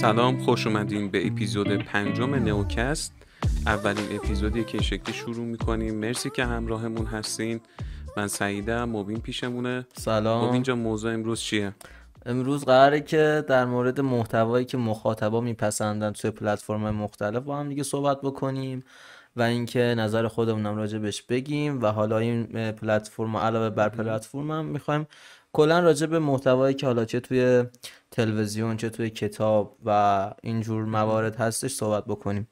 سلام خوش اومدین به اپیزود پنجم نوکست اولین اپیزودی که شکلی شروع میکنیم مرسی که همراهمون هستین من سعیده مبین پیشمونه سلام مبین جا موضوع امروز چیه امروز قراره که در مورد محتوایی که مخاطبا میپسندن توی پلتفرم مختلف با هم دیگه صحبت بکنیم و اینکه نظر خودمونم راجع بهش بگیم و حالا این پلتفرم علاوه بر پلتفرم هم میخوایم کلا راجع به محتوایی که حالا چه توی تلویزیون چه توی کتاب و اینجور موارد هستش صحبت بکنیم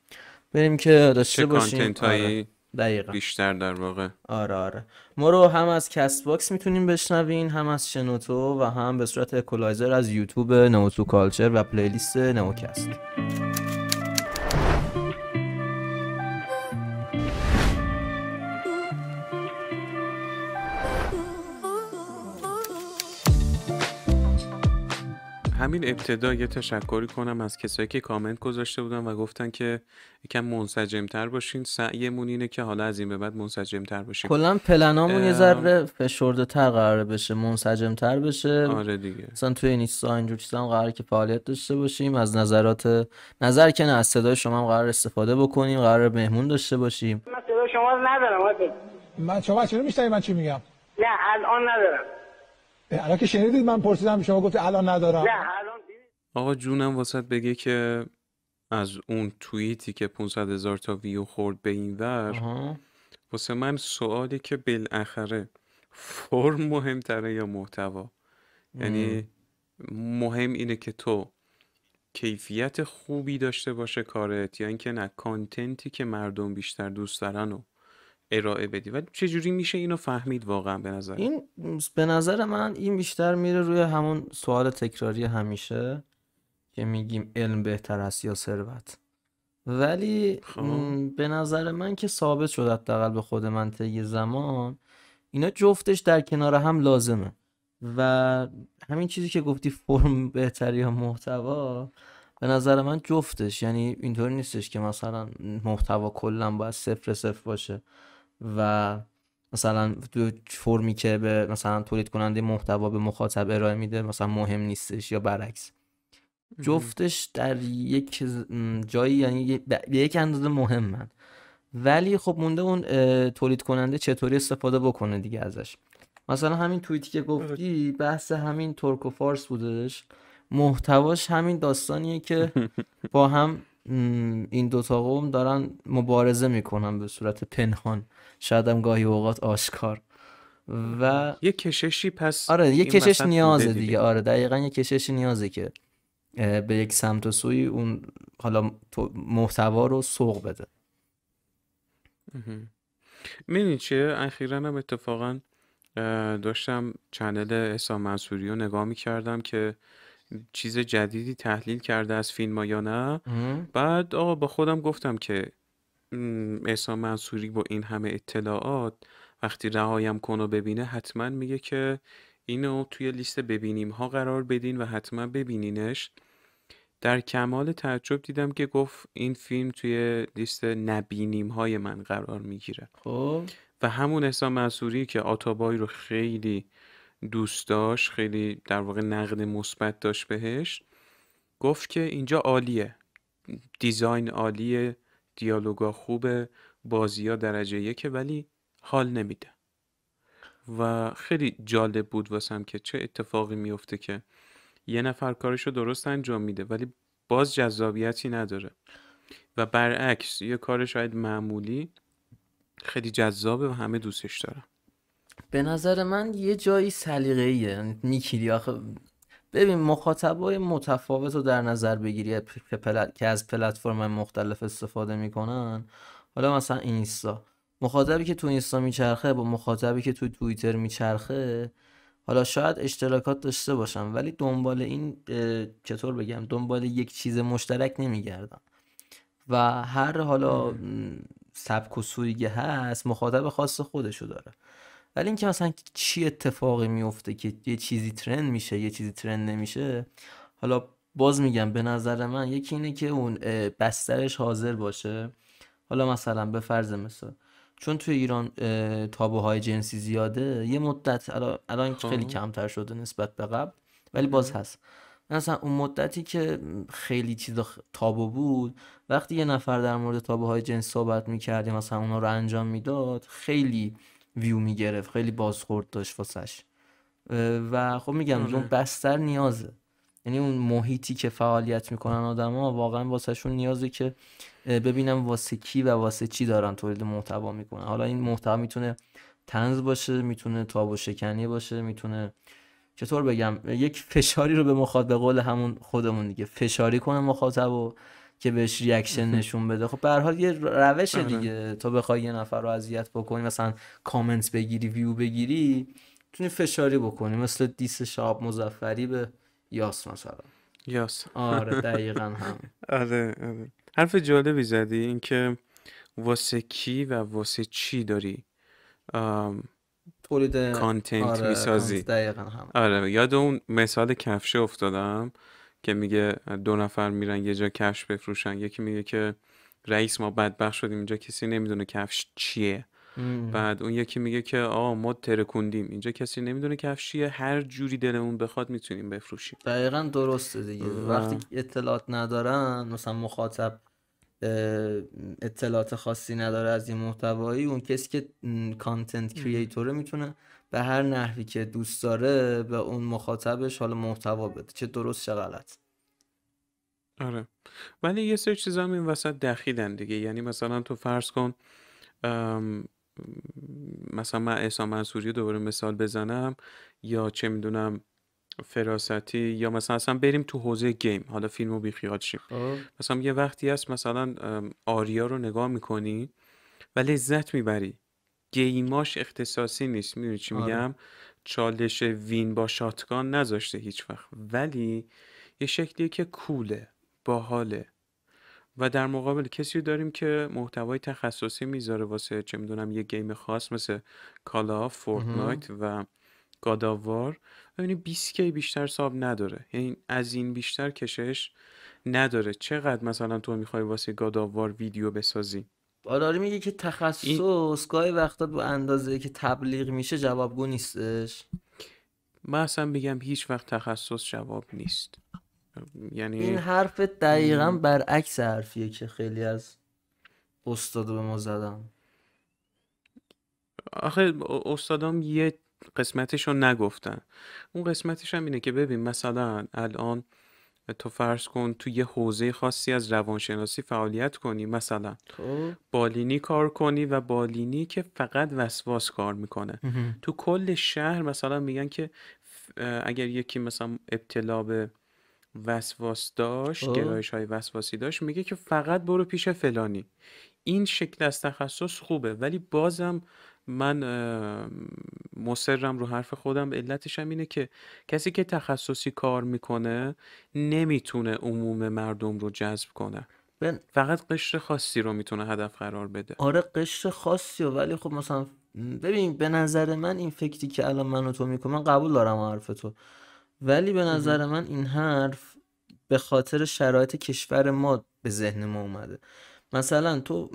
بریم که داشته باشیم آره. دقیقا. بیشتر در واقع آره آره ما رو هم از کست باکس میتونیم بشنوین هم از شنوتو و هم به صورت اکولایزر از یوتیوب نوتو کالچر و پلیلیست نوکست همین ابتدا یه تشکری کنم از کسایی که کامنت گذاشته بودن و گفتن که یکم منسجمتر باشین سعیمون اینه که حالا از این به بعد منسجمتر باشیم کلا پلنامون یه ذره فشرده تر قراره بشه منسجمتر بشه آره دیگه مثلا توی اینستا اینجور چیزا هم قراره که فعالیت داشته باشیم از نظرات نظر که نه از صدای شما هم قرار استفاده بکنیم قرار مهمون داشته باشیم من صدای شما ندارم من شما چرا من چی میگم نه الان ندارم الان که شنیدید من پرسیدم شما گفت الان ندارم نه الان آقا جونم واسط بگه که از اون توییتی که 500 هزار تا ویو خورد به این ور واسه من سوالی که بالاخره فرم مهمتره یا محتوا یعنی مهم اینه که تو کیفیت خوبی داشته باشه کارت یا یعنی اینکه نه کانتنتی که مردم بیشتر دوست دارن و ارائه بدی و چجوری میشه اینو فهمید واقعا به نظر این به نظر من این بیشتر میره روی همون سوال تکراری همیشه که میگیم علم بهتر است یا ثروت ولی خب. به نظر من که ثابت شد حداقل به خود من طی زمان اینا جفتش در کنار هم لازمه و همین چیزی که گفتی فرم بهتر یا محتوا به نظر من جفتش یعنی اینطور نیستش که مثلا محتوا کلا باید صفر صفر باشه و مثلا تو فرمی که به مثلا تولید کننده محتوا به مخاطب ارائه میده مثلا مهم نیستش یا برعکس جفتش در یک جایی یعنی به یک اندازه مهمن ولی خب مونده اون تولید کننده چطوری استفاده بکنه دیگه ازش مثلا همین توییتی که گفتی آره. بحث همین ترک و فارس بودش محتواش همین داستانیه که با هم این تا قوم دارن مبارزه میکنن به صورت پنهان شاید هم گاهی اوقات آشکار و یه کششی پس آره یه کشش نیازه دیگه. دیگه. آره دقیقا یه کششی نیازه که به یک سمت و سوی اون حالا محتوا رو سوق بده میدونی چیه اخیرا هم اتفاقا داشتم چنل احسان منصوری رو نگاه میکردم که چیز جدیدی تحلیل کرده از فیلم ها یا نه بعد آقا با خودم گفتم که احسان منصوری با این همه اطلاعات وقتی رهایم کن و ببینه حتما میگه که اینو توی لیست ببینیم ها قرار بدین و حتما ببینینش در کمال تعجب دیدم که گفت این فیلم توی لیست نبینیم های من قرار میگیره خب و همون احسان منصوری که آتابای رو خیلی دوست داشت خیلی در واقع نقد مثبت داشت بهش گفت که اینجا عالیه دیزاین عالیه دیالوگا خوبه بازی ها درجه یکه ولی حال نمیده و خیلی جالب بود واسم که چه اتفاقی میفته که یه نفر کارش رو درست انجام میده ولی باز جذابیتی نداره و برعکس یه کار شاید معمولی خیلی جذابه و همه دوستش دارن به نظر من یه جایی سلیقه ایه نیکیری یعنی آخه ببین مخاطبای متفاوت رو در نظر بگیری که, از پلتفرم مختلف استفاده میکنن حالا مثلا اینستا مخاطبی که تو اینستا میچرخه با مخاطبی که تو توییتر میچرخه حالا شاید اشتراکات داشته باشم ولی دنبال این چطور بگم دنبال یک چیز مشترک نمیگردم و هر حالا سبک و سویگه هست مخاطب خاص خودشو داره ولی اینکه مثلا چی اتفاقی میفته که یه چیزی ترند میشه یه چیزی ترند نمیشه حالا باز میگم به نظر من یکی اینه که اون بسترش حاضر باشه حالا مثلا به فرض مثال چون توی ایران تابوهای جنسی زیاده یه مدت الان خب. خیلی کمتر شده نسبت به قبل ولی باز هست مثلا اون مدتی که خیلی چیز تابو بود وقتی یه نفر در مورد تابوهای جنسی صحبت میکرد یا مثلا اونا رو انجام میداد خیلی ویو میگرفت خیلی بازخورد داشت واسش و خب میگم آره. اون بستر نیازه یعنی اون محیطی که فعالیت میکنن آدما واقعا واسهشون نیازه که ببینم واسه کی و واسه چی دارن تولید محتوا میکنن حالا این محتوا میتونه تنز باشه میتونه تاب و شکنی باشه میتونه چطور بگم یک فشاری رو به مخاطب قول همون خودمون دیگه فشاری کنه مخاطب و که بهش ریاکشن نشون بده خب به حال یه روش آره. دیگه تو بخوای یه نفر رو اذیت بکنی مثلا کامنت بگیری ویو بگیری تونی فشاری بکنی مثل دیس شاب مزفری به یاس مثلا یاس آره دقیقا هم آره،, آره حرف جالبی زدی اینکه واسه کی و واسه چی داری تولید کانتنت آره، میسازی هم آره یاد اون مثال کفشه افتادم که میگه دو نفر میرن یه جا کفش بفروشن یکی میگه که رئیس ما بدبخ شدیم اینجا کسی نمیدونه کفش چیه بعد اون یکی میگه که آه ما ترکوندیم اینجا کسی نمیدونه کفش چیه هر جوری دلمون بخواد میتونیم بفروشیم دقیقا درسته دیگه وقتی اطلاعات ندارن مثلا مخاطب اطلاعات خاصی نداره از یه محتوایی اون کسی که کانتنت کریئتوره میتونه به هر نحوی که دوست داره به اون مخاطبش حالا محتوا بده چه درست چه غلط آره ولی یه سری چیزا هم این وسط دخیلن دیگه یعنی مثلا تو فرض کن مثلا من احسان منصوری دوباره مثال بزنم یا چه میدونم فراستی یا مثلا اصلا بریم تو حوزه گیم حالا فیلمو بیخیال شیم خب. مثلا یه وقتی هست مثلا آریا رو نگاه میکنی و لذت میبری گیماش اختصاصی نیست میدونی چی آره. میگم چالش وین با شاتگان نذاشته هیچ وقت ولی یه شکلیه که کوله باحاله و در مقابل کسی داریم که محتوای تخصصی میذاره واسه چه میدونم یه گیم خاص مثل کالا فورتنایت و گاداوار یعنی 20 کی بیشتر ساب نداره یعنی از این بیشتر کشش نداره چقدر مثلا تو میخوای واسه گاداوار ویدیو بسازی آراری میگه که تخصص این... گاهی وقتا به اندازه که تبلیغ میشه جوابگو نیستش من اصلا بگم هیچ وقت تخصص جواب نیست یعنی این حرف دقیقا برعکس حرفیه که خیلی از استاد به ما زدم آخه استادام یه قسمتش رو نگفتن اون قسمتش هم اینه که ببین مثلا الان تو فرض کن تو یه حوزه خاصی از روانشناسی فعالیت کنی مثلا خوب. بالینی کار کنی و بالینی که فقط وسواس کار میکنه تو کل شهر مثلا میگن که اگر یکی مثلا ابتلا به وسواس داشت خب. گرایش های وسواسی داشت میگه که فقط برو پیش فلانی این شکل از تخصص خوبه ولی بازم من مصرم رو حرف خودم علتش هم اینه که کسی که تخصصی کار میکنه نمیتونه عموم مردم رو جذب کنه بن... فقط قشر خاصی رو میتونه هدف قرار بده آره قشر خاصی و ولی خب مثلا ببین به نظر من این فکری که الان من تو میکنم من قبول دارم حرف تو ولی به نظر من این حرف به خاطر شرایط کشور ما به ذهن ما اومده مثلا تو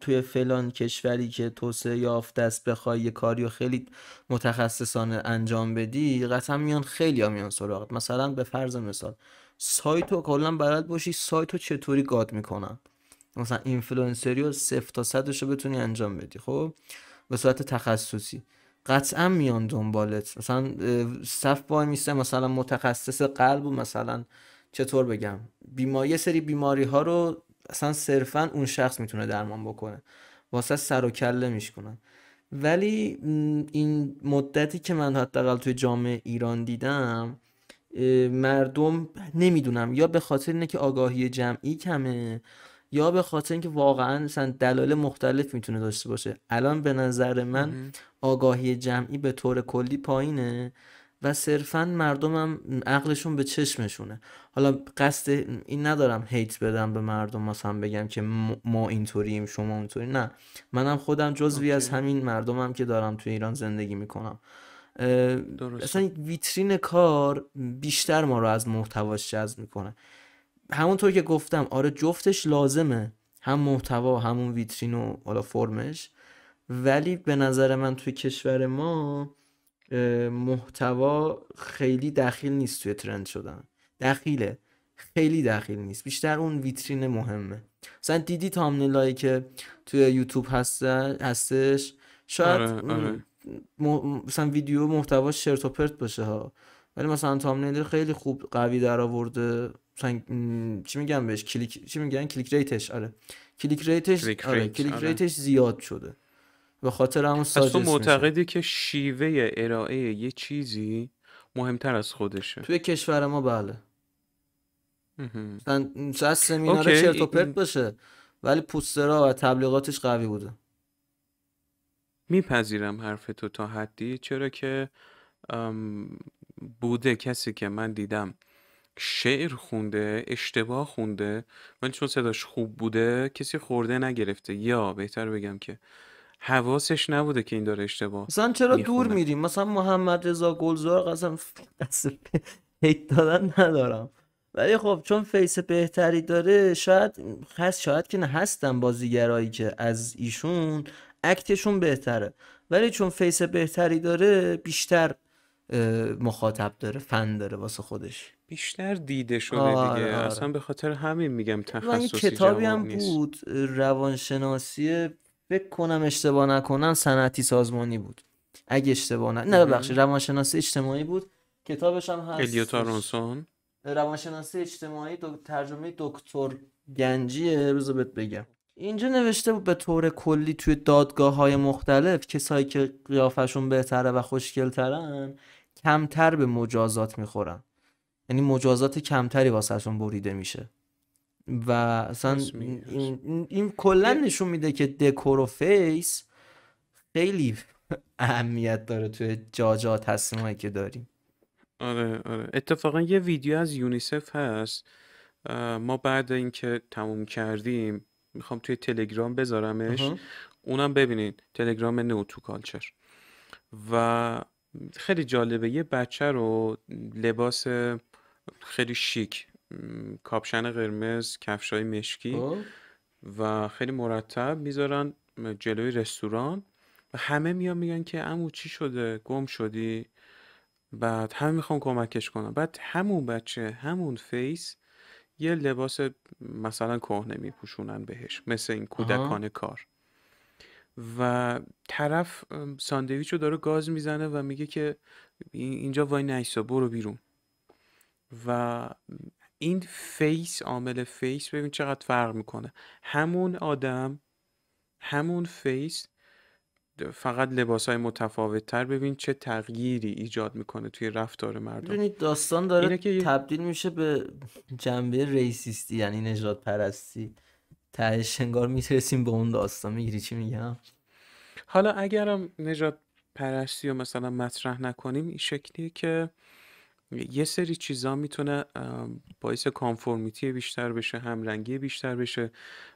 توی فلان کشوری که توسعه یافته است بخوای یه کاری و خیلی متخصصانه انجام بدی قطعا میان خیلی ها میان سراغت مثلا به فرض مثال سایتو کلا بلد باشی سایتو چطوری گاد میکنن مثلا اینفلونسری و صفر تا صدش رو بتونی انجام بدی خب به صورت تخصصی قطعا میان دنبالت مثلا صف بای میسته مثلا متخصص قلب و مثلا چطور بگم بیماری سری بیماری ها رو اصلا صرفا اون شخص میتونه درمان بکنه واسه سر و کله میشکنن ولی این مدتی که من حداقل توی جامعه ایران دیدم مردم نمیدونم یا به خاطر اینه که آگاهی جمعی کمه یا به خاطر اینکه واقعا مثلا دلایل مختلف میتونه داشته باشه الان به نظر من آگاهی جمعی به طور کلی پایینه و صرفا مردمم عقلشون به چشمشونه حالا قصد این ندارم هیت بدم به مردم مثلا بگم که ما اینطوریم شما اونطوری نه منم خودم جزوی از همین مردمم هم که دارم تو ایران زندگی میکنم اصلا ویترین کار بیشتر ما رو از محتواش جذب میکنه همونطور که گفتم آره جفتش لازمه هم محتوا همون ویترین و حالا فرمش ولی به نظر من توی کشور ما محتوا خیلی دخیل نیست توی ترند شدن دخیله خیلی دخیل نیست بیشتر اون ویترین مهمه مثلا دیدی تامنلایی که توی یوتیوب هست هستش شاید آره،, آره. مثلا ویدیو محتوا شرت و پرت باشه ها ولی مثلا تامنیل خیلی خوب قوی در آورده مثلا چی میگم بهش کلیک چی میگن کلیک ریتش آره کلیک ریتش آره. کلیک آره. ریتش زیاد شده به خاطر همون تو معتقدی که شیوه ارائه یه چیزی مهمتر از خودشه توی کشور ما بله شاید سمینار چرت و پرت باشه ولی پوسترها و تبلیغاتش قوی بوده میپذیرم حرف تو تا حدی چرا که بوده کسی که من دیدم شعر خونده اشتباه خونده ولی چون صداش خوب بوده کسی خورده نگرفته یا بهتر بگم که حواسش نبوده که این داره اشتباه مثلا چرا میخونه. دور میریم مثلا محمد رضا گلزار قسم هیت دادن ندارم ولی خب چون فیس بهتری داره شاید هست شاید که نه هستن بازیگرایی که از ایشون اکتشون بهتره ولی چون فیس بهتری داره بیشتر مخاطب داره فن داره واسه خودش بیشتر دیده شده آره، دیگه آره. اصلا به خاطر همین میگم تخصصی کتابی هم بود روانشناسی فکر کنم اشتباه نکنم صنعتی سازمانی بود اگه اشتباه نه نه ببخشید روانشناسی اجتماعی بود کتابش هم هست الیوت آرونسون روانشناسی اجتماعی ترجمه دکتر گنجیه روزو بهت بگم اینجا نوشته بود به طور کلی توی دادگاه های مختلف کسایی که قیافشون بهتره و خوشگلترن کمتر به مجازات میخورن یعنی مجازات کمتری واسهشون بریده میشه و اصلا این, کلا نشون میده که دکور و فیس خیلی اهمیت داره توی جا جا تصمیمایی که داریم آره آره اتفاقا یه ویدیو از یونیسف هست ما بعد اینکه تموم کردیم میخوام توی تلگرام بذارمش اونم ببینین تلگرام نو تو کالچر و خیلی جالبه یه بچه رو لباس خیلی شیک کاپشن قرمز کفشای مشکی خب. و خیلی مرتب میذارن جلوی رستوران و همه میان میگن که امو چی شده گم شدی بعد همه میخوان کمکش کنن بعد همون بچه همون فیس یه لباس مثلا کهنه میپوشونن بهش مثل این کودکان کار و طرف ساندویچ رو داره گاز میزنه و میگه که اینجا وای نیسا برو بیرون و این فیس عامل فیس ببین چقدر فرق میکنه همون آدم همون فیس فقط لباس های متفاوت تر ببین چه تغییری ایجاد میکنه توی رفتار مردم ببینید داستان داره که تبدیل میشه به جنبه ریسیستی یعنی نجات پرستی تهش انگار میترسیم به اون داستان میگیری چی میگم حالا اگرم نجات پرستی رو مثلا مطرح نکنیم این شکلیه که یه سری چیزا میتونه باعث کانفورمیتی بیشتر بشه همرنگی بیشتر بشه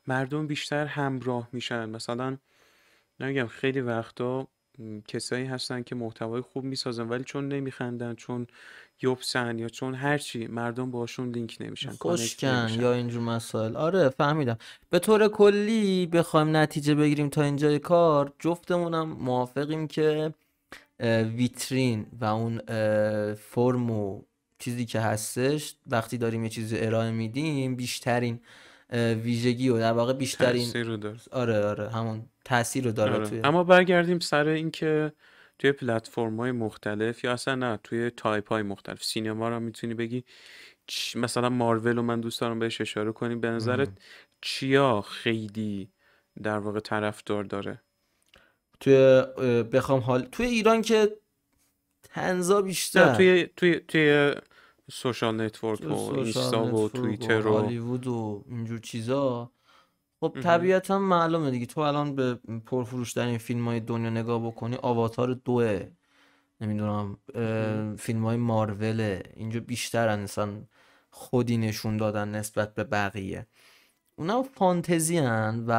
مردم بیشتر همراه میشن مثلا نمیگم خیلی وقتا کسایی هستن که محتوای خوب میسازن ولی چون نمیخندن چون یوبسن یا چون هرچی مردم باشون لینک نمیشن خوشکن یا اینجور مسائل آره فهمیدم به طور کلی بخوایم نتیجه بگیریم تا اینجای کار جفتمونم موافقیم که ویترین و اون فرم و چیزی که هستش وقتی داریم یه چیزی ارائه میدیم بیشترین ویژگی و در واقع بیشترین رو داره آره آره همون تاثیر رو داره آره. توی اما برگردیم سر اینکه توی پلتفرم های مختلف یا اصلا نه توی تایپ های مختلف سینما رو میتونی بگی مثلا مارول رو من دوست دارم بهش اشاره کنیم به نظرت چیا خیلی در واقع طرفدار داره توی بخوام حال توی ایران که تنزا بیشتر توی توی توی سوشال نتورک و اینستا و توییتر و هالیوود و اینجور چیزا خب طبیعتا معلومه دیگه تو الان به پرفروش در این فیلم های دنیا نگاه بکنی آواتار دوه نمیدونم فیلم های ماروله اینجا بیشتر انسان خودی نشون دادن نسبت به بقیه اونا فانتزی هن و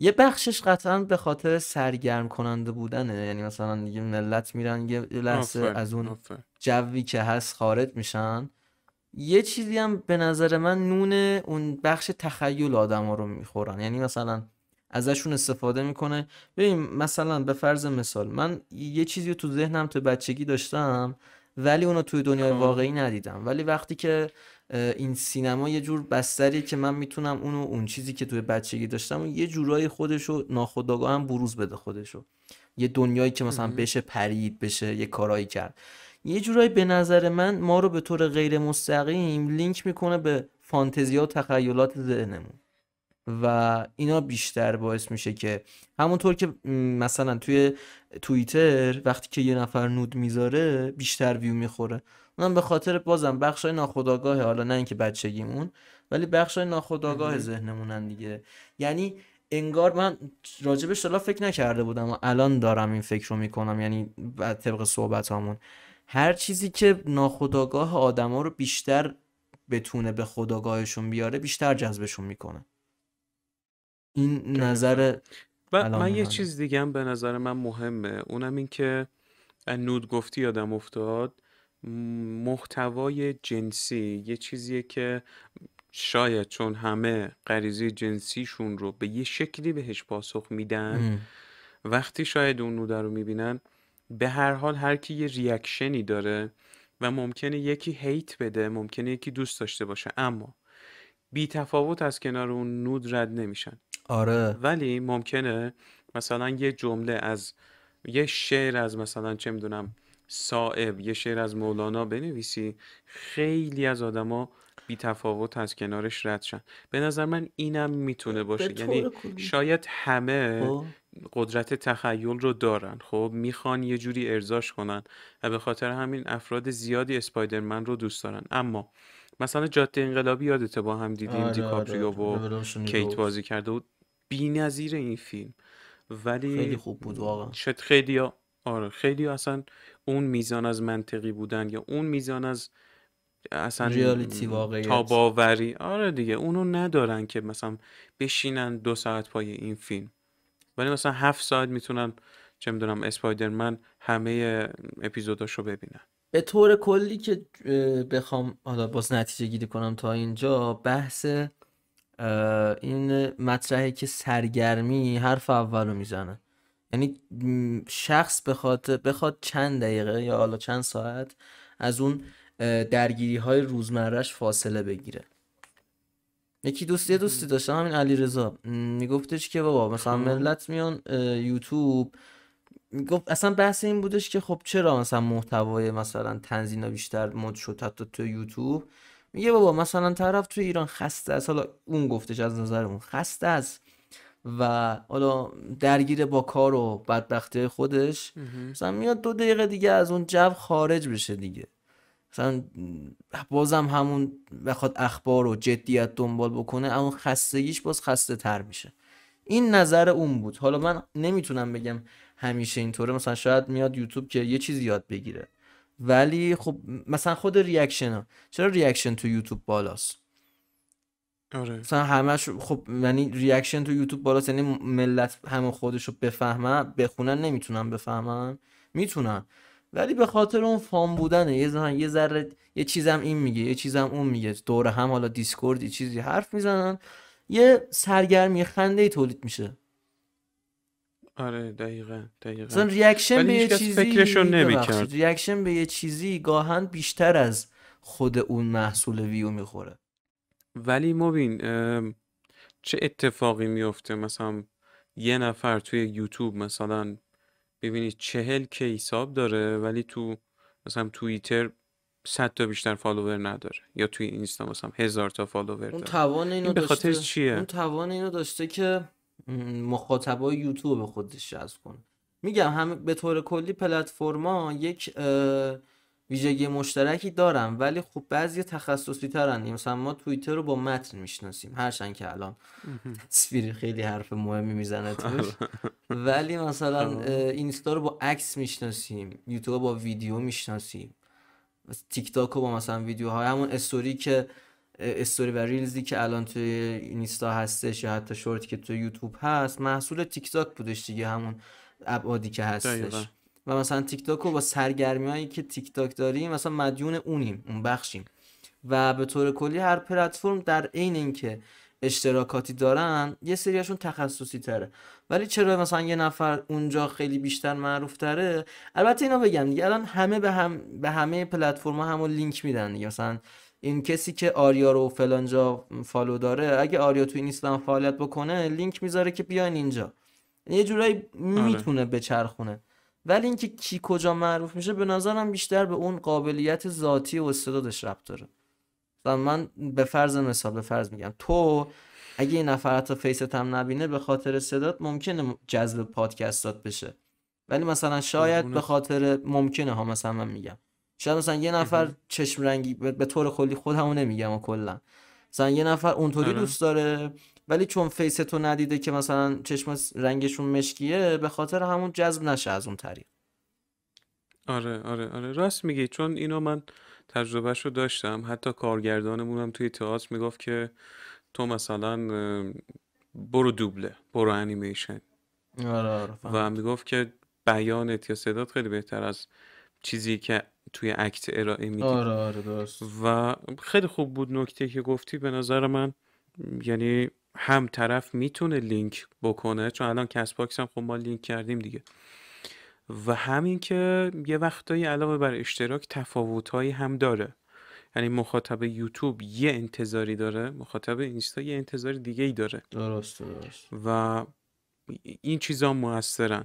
یه بخشش قطعا به خاطر سرگرم کننده بودنه یعنی مثلا دیگه ملت میرن یه لحظه از اون جوی که هست خارج میشن یه چیزی هم به نظر من نون اون بخش تخیل ها رو میخورن یعنی مثلا ازشون استفاده میکنه ببین مثلا به فرض مثال من یه چیزی رو تو ذهنم تو بچگی داشتم ولی اونو توی دنیای خب. واقعی ندیدم ولی وقتی که این سینما یه جور بستریه که من میتونم اونو اون چیزی که توی بچگی داشتم یه جورایی خودشو ناخداغا هم بروز بده خودشو یه دنیایی که مثلا بشه پرید بشه یه کارایی کرد یه جورایی به نظر من ما رو به طور غیر مستقیم لینک میکنه به فانتزیا و تخیلات ذهنمون و اینا بیشتر باعث میشه که همونطور که مثلا توی توییتر وقتی که یه نفر نود میذاره بیشتر ویو میخوره اونم به خاطر بازم بخشای ناخودآگاهه حالا نه اینکه بچگیمون ولی بخشای ناخداگاه ذهنمونن دیگه یعنی انگار من راجبش حالا فکر نکرده بودم و الان دارم این فکر رو میکنم یعنی طبق صحبت همون هر چیزی که آدم آدما رو بیشتر بتونه به خداگاهشون بیاره بیشتر جذبشون میکنه این نظر من یه چیز دیگه هم به نظر من مهمه اونم این که نود گفتی آدم افتاد محتوای جنسی یه چیزیه که شاید چون همه غریزه جنسیشون رو به یه شکلی بهش پاسخ میدن وقتی شاید اون نوده رو میبینن به هر حال هر کی یه ریاکشنی داره و ممکنه یکی هیت بده ممکنه یکی دوست داشته باشه اما بی تفاوت از کنار اون نود رد نمیشن آره ولی ممکنه مثلا یه جمله از یه شعر از مثلا چه میدونم سائب یه شعر از مولانا بنویسی خیلی از آدما بی تفاوت از کنارش رد شن به نظر من اینم میتونه باشه یعنی شاید همه خب. قدرت تخیل رو دارن خب میخوان یه جوری ارزاش کنن و به خاطر همین افراد زیادی اسپایدرمن رو دوست دارن اما مثلا جاده انقلابی یادته با هم دیدیم آره، دیکاپریو آره. و کیت بازی کرده بود بی‌نظیر این فیلم ولی خیلی خوب بود واقعا شد خیلی آره خیلی اصلا اون میزان از منطقی بودن یا اون میزان از اصلا ریالیتی واقعی تاباوری آره دیگه اونو ندارن که مثلا بشینن دو ساعت پای این فیلم ولی مثلا هفت ساعت میتونن چه میدونم اسپایدرمن همه اپیزوداش رو ببینن به طور کلی که بخوام حالا باز نتیجه گیری کنم تا اینجا بحث این مطرحه که سرگرمی حرف اول رو میزنه یعنی شخص بخواد بخواد چند دقیقه یا حالا چند ساعت از اون درگیری های فاصله بگیره یکی دوستی دوستی داشتم همین علی رضا میگفتش که بابا مثلا ملت میان یوتیوب گفت اصلا بحث این بودش که خب چرا مثلا محتوای مثلا تنزینا بیشتر مد شد حتی تو یوتیوب میگه بابا مثلا طرف تو ایران خسته از حالا اون گفتش از نظر اون خسته است و حالا درگیر با کار و بدبخته خودش مثلا میاد دو دقیقه دیگه از اون جو خارج بشه دیگه مثلا بازم همون بخواد اخبار و جدیت دنبال بکنه اما خستگیش باز خسته تر میشه این نظر اون بود حالا من نمیتونم بگم همیشه اینطوره مثلا شاید میاد یوتیوب که یه چیزی یاد بگیره ولی خب مثلا خود ریاکشن ها چرا ریاکشن تو یوتیوب بالاست آره مثلا همش خب یعنی ریاکشن تو یوتیوب بالا یعنی ملت همه خودشو بفهمن بخونن نمیتونن بفهمن میتونن ولی به خاطر اون فام بودنه یه زن یه ذره یه چیزم این میگه یه چیزم اون میگه دور هم حالا دیسکورد یه چیزی حرف میزنن یه سرگرمی خنده ای تولید میشه آره دقیقا دقیقا مثلا ریاکشن به یه چیزی فکرشو ریاکشن به یه چیزی گاهن بیشتر از خود اون محصول ویو میخوره ولی مبین چه اتفاقی میفته مثلا یه نفر توی یوتیوب مثلا ببینید چهل که حساب داره ولی تو مثلا توییتر 100 تا بیشتر فالوور نداره یا توی اینستا مثلا هزار تا فالوور داره اون توان اینو به خاطر داشته... چیه اون توان اینو داشته که مخاطبای یوتیوب خودش جذب کنه میگم هم به طور کلی پلتفرما یک ویژگی مشترکی دارن ولی خب بعضی تخصصی ترن یعنی مثلا ما توییتر رو با متن میشناسیم هرچند که الان تصویر خیلی حرف مهمی میزنه توش آره. ولی مثلا آره. اینستا رو با عکس میشناسیم یوتیوب رو با ویدیو میشناسیم تیک تاک رو با مثلا ویدیوهای همون استوری که استوری و ریلزی که الان توی اینستا هستش یا حتی شورت که توی یوتیوب هست محصول تیک تاک بودش دیگه همون ابعادی که هستش و مثلا تیک تاک رو با سرگرمی هایی که تیک تاک داریم مثلا مدیون اونیم اون بخشیم و به طور کلی هر پلتفرم در عین اینکه اشتراکاتی دارن یه سریاشون تخصصی تره ولی چرا مثلا یه نفر اونجا خیلی بیشتر معروف تره البته اینا بگم دیگه الان همه به هم به همه پلتفرما همو لینک میدن دیگه مثلا این کسی که آریا رو فلانجا فالو داره اگه آریا تو اینستاگرام فعالیت بکنه لینک میذاره که بیاین اینجا یه جورایی آره. میتونه بچرخونه ولی اینکه کی کجا معروف میشه به نظرم بیشتر به اون قابلیت ذاتی و استعدادش ربط داره و من به فرض مثال به فرض میگم تو اگه این نفر حتی فیست هم نبینه به خاطر صدات ممکنه جذب پادکستات بشه ولی مثلا شاید به خاطر ممکنه ها مثلا من میگم شاید مثلا یه نفر چشم رنگی به طور کلی خودمو نمیگم و کلا مثلا یه نفر اونطوری آره. دوست داره ولی چون فیس تو ندیده که مثلا چشم رنگشون مشکیه به خاطر همون جذب نشه از اون طریق آره آره آره راست میگی چون اینو من تجربهش رو داشتم حتی کارگردانمون هم توی تئاتر میگفت که تو مثلا برو دوبله برو انیمیشن آره آره و و میگفت که بیانت یا صدات خیلی بهتر از چیزی که توی اکت ارائه میدی آره آره درست و خیلی خوب بود نکته که گفتی به نظر من یعنی هم طرف میتونه لینک بکنه چون الان کس باکس هم خب ما لینک کردیم دیگه و همین که یه وقتایی علاوه بر اشتراک تفاوتهایی هم داره یعنی مخاطب یوتیوب یه انتظاری داره مخاطب اینستا یه انتظار دیگه ای داره درست درست و این چیزا موثرن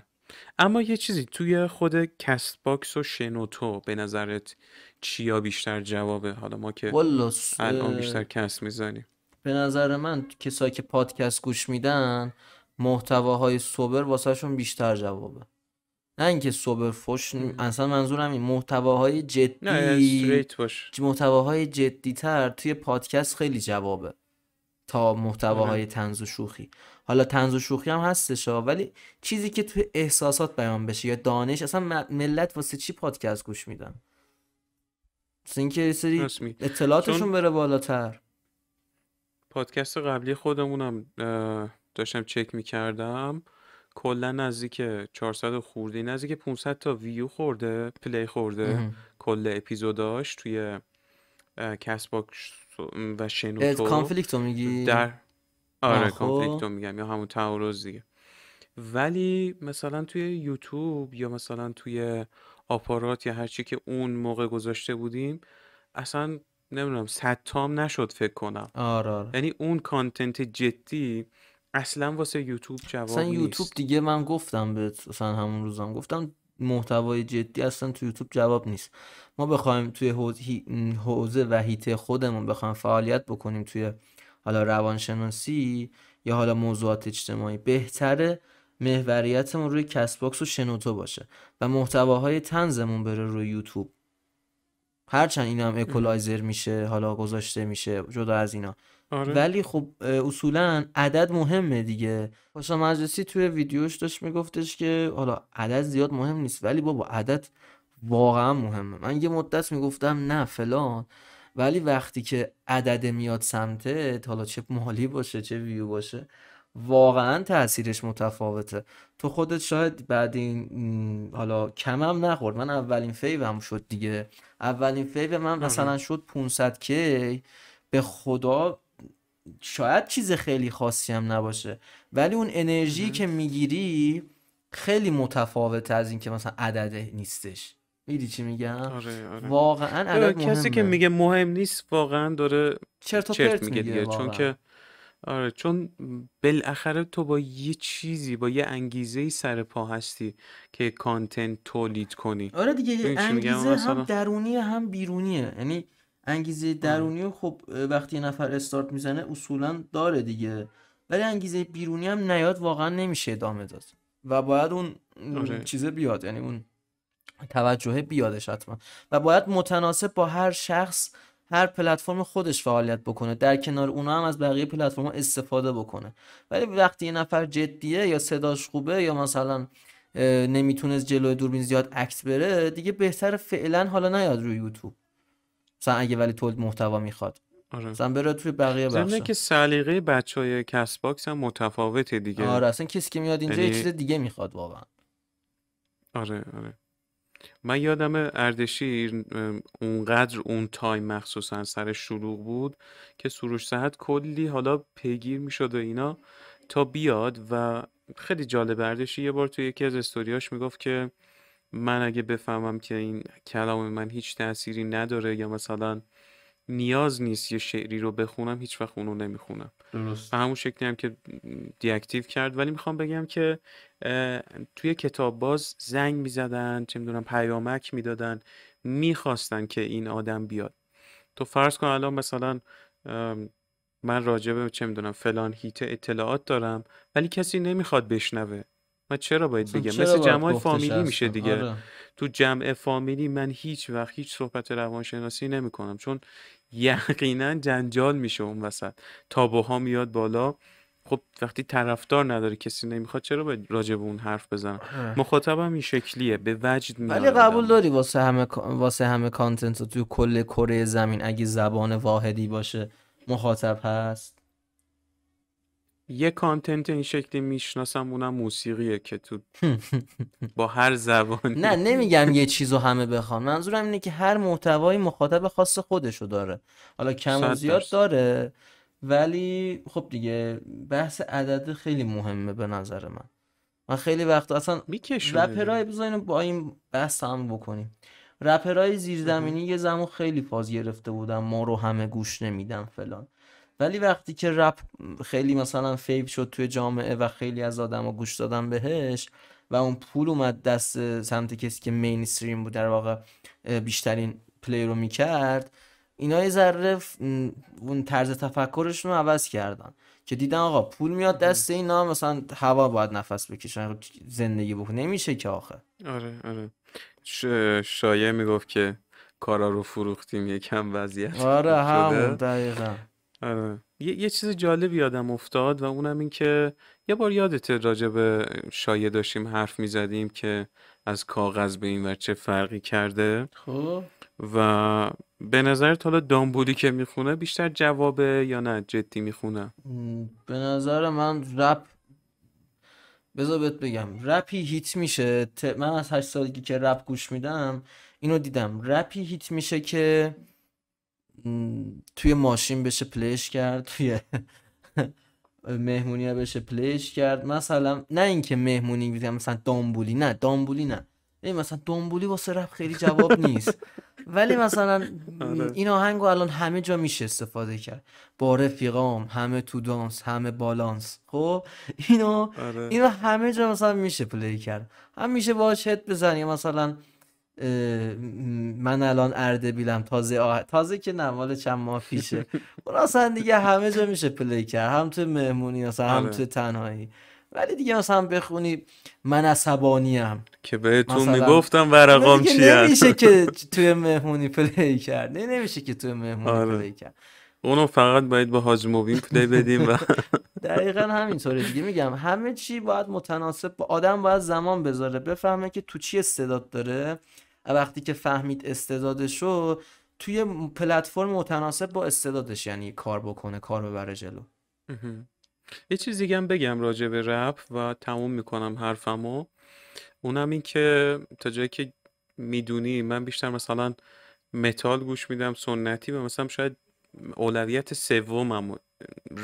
اما یه چیزی توی خود کست باکس و شنوتو به نظرت چیا بیشتر جوابه حالا ما که الان بیشتر کست میزنیم به نظر من کسایی که پادکست گوش میدن محتواهای سوبر واسهشون بیشتر جوابه نه اینکه سوبر فوش اصلا منظورم این محتواهای جدی نه محتواهای جدی تر توی پادکست خیلی جوابه تا محتواهای تنز آره. و شوخی حالا تنز و شوخی هم هستش ها ولی چیزی که توی احساسات بیان بشه یا دانش اصلا ملت واسه چی پادکست گوش میدن اینکه سری اطلاعاتشون بره بالاتر پادکست قبلی خودمونم داشتم چک میکردم کلا نزدیک 400 خورده نزدیک 500 تا ویو خورده پلی خورده کل اپیزوداش توی کس و شنوتو کانفلیکتو میگی در آره کانفلیکتو میگم یا همون تعارض دیگه ولی مثلا توی یوتیوب یا مثلا توی آپارات یا هرچی که اون موقع گذاشته بودیم اصلا نمیدونم صد تام نشد فکر کنم آره آره یعنی اون کانتنت جدی اصلا واسه یوتیوب جواب اصلا نیست. یوتیوب دیگه من گفتم به اصلا همون روزم گفتم محتوای جدی اصلا تو یوتیوب جواب نیست ما بخوایم توی حوزه و هیته خودمون بخوایم فعالیت بکنیم توی حالا روانشناسی یا حالا موضوعات اجتماعی بهتره محوریتمون روی کسب باکس و شنوتو باشه و محتواهای تنزمون بره روی یوتیوب هرچند این هم اکولایزر میشه حالا گذاشته میشه جدا از اینا آره. ولی خب اصولا عدد مهمه دیگه پاشا مجلسی توی ویدیوش داشت میگفتش که حالا عدد زیاد مهم نیست ولی بابا عدد واقعا مهمه من یه مدت میگفتم نه فلان ولی وقتی که عدد میاد سمتت حالا چه مالی باشه چه ویو باشه واقعا تاثیرش متفاوته تو خودت شاید بعد این حالا کمم نخورد من اولین هم شد دیگه اولین فیو من مثلا شد 500 کی به خدا شاید چیز خیلی خاصی هم نباشه ولی اون انرژی که میگیری خیلی متفاوته از اینکه مثلا عدده نیستش میدی چی میگم آره، آره. واقعا عدد کسی که میگه مهم نیست واقعا داره چرت, و میگه, چون که آره چون بالاخره تو با یه چیزی با یه انگیزه ای سر پا هستی که کانتنت تولید کنی آره دیگه انگیزه هم درونیه هم بیرونیه یعنی انگیزه درونی خب وقتی نفر استارت میزنه اصولا داره دیگه ولی انگیزه بیرونی هم نیاد واقعا نمیشه ادامه داد و باید اون آره. چیزه بیاد یعنی اون توجه بیادش حتما و باید متناسب با هر شخص هر پلتفرم خودش فعالیت بکنه در کنار اونا هم از بقیه پلتفرم استفاده بکنه ولی وقتی یه نفر جدیه یا صداش خوبه یا مثلا از جلوی دوربین زیاد عکس بره دیگه بهتر فعلا حالا نیاد روی یوتیوب مثلا اگه ولی تولید محتوا میخواد آره. مثلا بره توی بقیه بخشا که سلیقه بچهای کس باکس هم متفاوته دیگه آره اصلا کسی که میاد اینجا یه یعنی چیز دیگه میخواد واقعا آره آره من یادم اردشیر اونقدر اون تایم مخصوصا سر شلوغ بود که سروش سهت کلی حالا پیگیر میشد و اینا تا بیاد و خیلی جالب اردشی یه بار تو یکی از استوریاش میگفت که من اگه بفهمم که این کلام من هیچ تأثیری نداره یا مثلا نیاز نیست یه شعری رو بخونم هیچ وقت اونو نمیخونم درست به همون شکلی هم که دیاکتیو کرد ولی میخوام بگم که توی کتاب باز زنگ میزدن چه میدونم پیامک میدادن میخواستن که این آدم بیاد تو فرض کن الان مثلا من راجع به چه میدونم فلان هیته اطلاعات دارم ولی کسی نمیخواد بشنوه من چرا باید بگم مثل جمع فامیلی میشه دیگه آره. تو جمع فامیلی من هیچ وقت هیچ صحبت روانشناسی نمی کنم چون یقینا جنجال میشه اون وسط تابوها میاد بالا خب وقتی طرفدار نداره کسی نمیخواد چرا باید راجع به اون حرف بزنم مخاطبم این شکلیه به وجد میاد ولی قبول داری واسه همه واسه همه کانتنت تو کل کره زمین اگه زبان واحدی باشه مخاطب هست یه کانتنت این شکلی میشناسم اونم موسیقیه که تو با هر زبانی نه نمیگم یه چیز رو همه بخوام منظورم اینه که هر محتوایی مخاطب خاص خودشو داره حالا کم و زیاد داره ولی خب دیگه بحث عدد خیلی مهمه به نظر من من خیلی وقت اصلا رپرای بزنیم با این بحث هم بکنیم رپرای زیرزمینی یه زمان خیلی فاز گرفته بودم ما رو همه گوش نمیدم فلان ولی وقتی که رپ خیلی مثلا فیب شد توی جامعه و خیلی از آدم گوش دادن بهش و اون پول اومد دست سمت کسی که مینستریم بود در واقع بیشترین پلی رو میکرد اینا یه ذره اون طرز تفکرشون رو عوض کردن که دیدن آقا پول میاد دست اینا مثلا هوا باید نفس بکشن خب زندگی بکنه نمیشه که آخه آره آره ش... میگفت که کارا رو فروختیم یکم وضعیت آره هم دقیقا آره. یه،, یه چیز جالبی یادم افتاد و اونم این که یه بار یادت راجع به شایه داشتیم حرف میزدیم که از کاغذ به این ور چه فرقی کرده خب و به نظرت حالا دانبولی که میخونه بیشتر جوابه یا نه جدی میخونه به نظر من رپ بذار بهت بگم رپی هیت میشه من از هشت سالگی که رپ گوش میدم اینو دیدم رپی هیت میشه که توی ماشین بشه پلیش کرد توی مهمونی ها بشه پلیش کرد مثلا نه اینکه مهمونی میگم مثلا دامبولی نه دامبولی نه این مثلا دامبولی واسه رپ خیلی جواب نیست ولی مثلا آره. این آهنگو الان همه جا میشه استفاده کرد با رفیقام همه تو دانس همه بالانس خب اینو آره. اینو همه جا مثلا میشه پلی کرد هم میشه هد بزنی مثلا من الان اردبیلم تازه تازه که نه چند ماه پیشه اون اصلا دیگه همه جا میشه پلی کرد هم تو مهمونی اصلا هم آره. تو تنهایی ولی دیگه مثلا بخونی من عصبانیم که بهتون میگفتم ورقام چیه نمیشه که توی مهمونی پلی کرد نمیشه که توی مهمونی آره. پلی کرد اونو فقط باید با حاج مبین پلی بدیم و دقیقا همینطوره دیگه میگم همه چی باید متناسب با آدم باید زمان بذاره بفهمه که تو چی استعداد داره وقتی که فهمید استعدادشو توی پلتفرم متناسب با استعدادش یعنی کار بکنه کار ببره جلو یه چیز دیگه هم بگم راجع به رپ و تموم میکنم حرفمو اونم این که تا جایی که میدونی من بیشتر مثلا متال گوش میدم سنتی و مثلا شاید اولویت سومم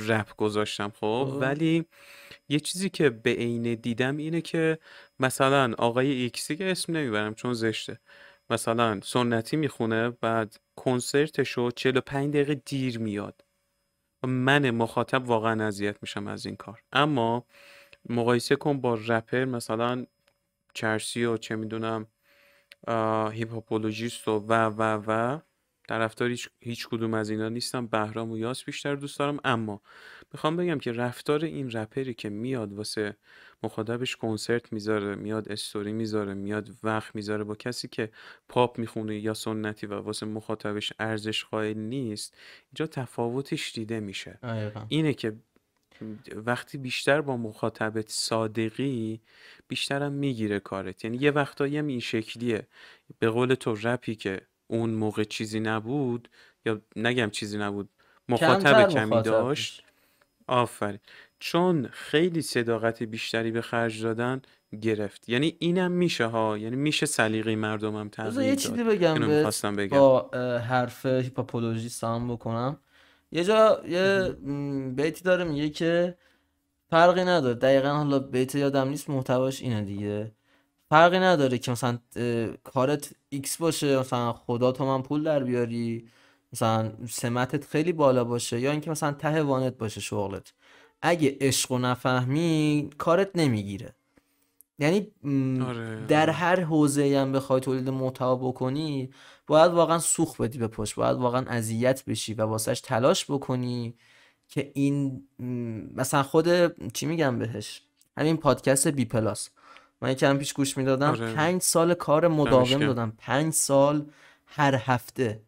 رپ گذاشتم خب ولی یه چیزی که به عینه دیدم اینه که مثلا آقای ایکسی که اسم نمیبرم چون زشته مثلا سنتی میخونه بعد کنسرتشو 45 دقیقه دیر میاد من مخاطب واقعا اذیت میشم از این کار اما مقایسه کن با رپر مثلا چرسی و چه میدونم هیپ و و و و طرفدار هیچ،, هیچ کدوم از اینا نیستم بهرام و یاس بیشتر دوست دارم اما میخوام بگم که رفتار این رپری که میاد واسه مخاطبش کنسرت میذاره میاد استوری میذاره میاد وقت میذاره با کسی که پاپ میخونه یا سنتی و واسه مخاطبش ارزش قائل نیست اینجا تفاوتش دیده میشه اینه که وقتی بیشتر با مخاطبت صادقی بیشترم میگیره کارت یعنی یه وقتایی هم این شکلیه به قول تو رپی که اون موقع چیزی نبود یا نگم چیزی نبود مخاطب کمی داشت آفرین چون خیلی صداقت بیشتری به خرج دادن گرفت یعنی اینم میشه ها یعنی میشه سلیقه مردمم تغییر یه چیزی بگم, بگم با حرف هیپاپولوژی سام بکنم یه جا یه بیتی داره میگه که فرقی نداره دقیقا حالا بیت یادم نیست محتواش اینه دیگه فرقی نداره که مثلا کارت ایکس باشه مثلا خدا تو من پول در بیاری مثلا سمتت خیلی بالا باشه یا اینکه مثلا ته وانت باشه شغلت اگه عشق و نفهمی کارت نمیگیره یعنی آره، در آره. هر حوزه هم بخوای تولید محتوا بکنی باید واقعا سوخ بدی به پشت باید واقعا اذیت بشی و واسهش تلاش بکنی که این مثلا خود چی میگم بهش همین پادکست بی پلاس من یکم پیش گوش میدادم آره. پنج سال کار مداوم دادم پنج سال هر هفته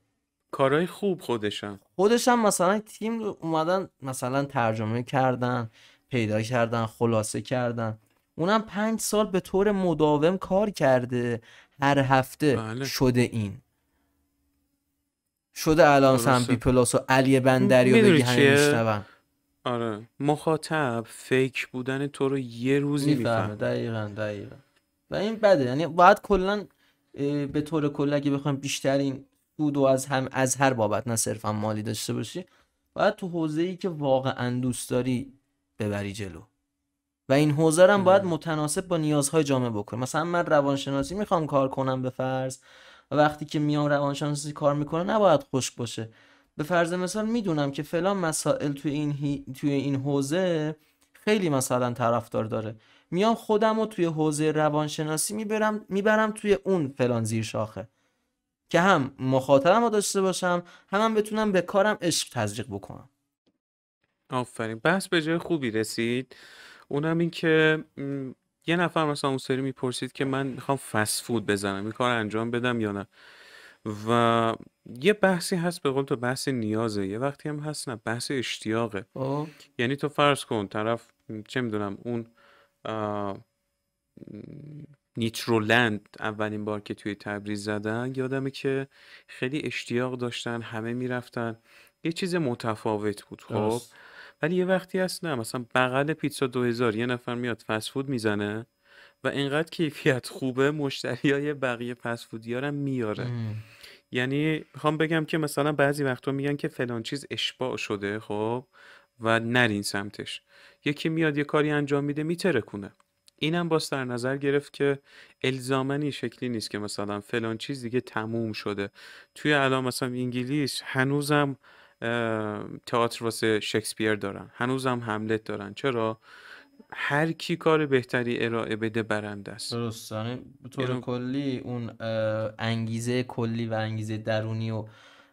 کارهای خوب خودشم خودشم مثلا تیم اومدن مثلا ترجمه کردن پیدا کردن خلاصه کردن اونم پنج سال به طور مداوم کار کرده هر هفته بله. شده این شده الان بی پلاس و علی بندری و بگی همین آره مخاطب فیک بودن تو رو یه روزی میفهمه دقیقا دقیقا و این بده یعنی باید کلا به طور کل اگه بخوایم بیشترین بود و از هم از هر بابت نه صرفا مالی داشته باشی باید تو حوزه ای که واقعا دوست داری ببری جلو و این حوزه هم باید متناسب با نیازهای جامعه بکنی مثلا من روانشناسی میخوام کار کنم به فرض و وقتی که میام روانشناسی کار میکنه نباید خوش باشه به فرض مثال میدونم که فلان مسائل توی این, توی این حوزه خیلی مثلا طرفدار داره میام خودم رو توی حوزه روانشناسی میبرم میبرم توی اون فلان زیر شاخه که هم مخاطرم رو داشته باشم همم بتونم به کارم عشق تزریق بکنم آفرین بحث به جای خوبی رسید اونم این که یه نفر مثلا اون سری میپرسید که من میخوام فود بزنم این کار انجام بدم یا نه و یه بحثی هست به قول تو بحث نیازه یه وقتی هم هست نه بحث اشتیاقه خب. یعنی تو فرض کن طرف چه میدونم اون نیترولند اولین بار که توی تبریز زدن یادمه که خیلی اشتیاق داشتن همه میرفتن یه چیز متفاوت بود خب ولی یه وقتی هست نه مثلا بغل پیتزا 2000 یه نفر میاد فسفود میزنه و اینقدر کیفیت خوبه مشتری های بقیه پسفودی ها رو میاره یعنی میخوام بگم که مثلا بعضی وقتا میگن که فلان چیز اشباع شده خب و نرین سمتش یکی میاد یه کاری انجام میده کنه اینم باز در نظر گرفت که الزامنی شکلی نیست که مثلا فلان چیز دیگه تموم شده توی الان مثلا انگلیس هنوزم تئاتر واسه شکسپیر دارن هنوزم حملت دارن چرا هر کی کار بهتری ارائه بده برنده است درست یعنی به طور کلی اون انگیزه کلی و انگیزه درونی و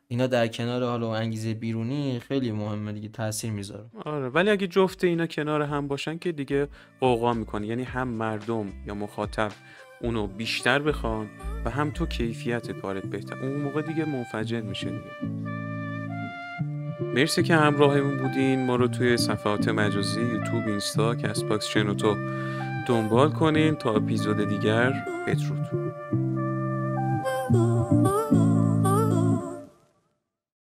اینا در کنار حالا انگیزه بیرونی خیلی مهمه دیگه تاثیر میذاره آره ولی اگه جفت اینا کنار هم باشن که دیگه قوقا میکنه یعنی هم مردم یا مخاطب اونو بیشتر بخوان و هم تو کیفیت کارت بهتر اون موقع دیگه منفجر میشه دیگه مرسی که همراهمون بودین ما رو توی صفحات مجازی یوتیوب اینستا کست باکس شنوتو دنبال کنین تا اپیزود دیگر بدرود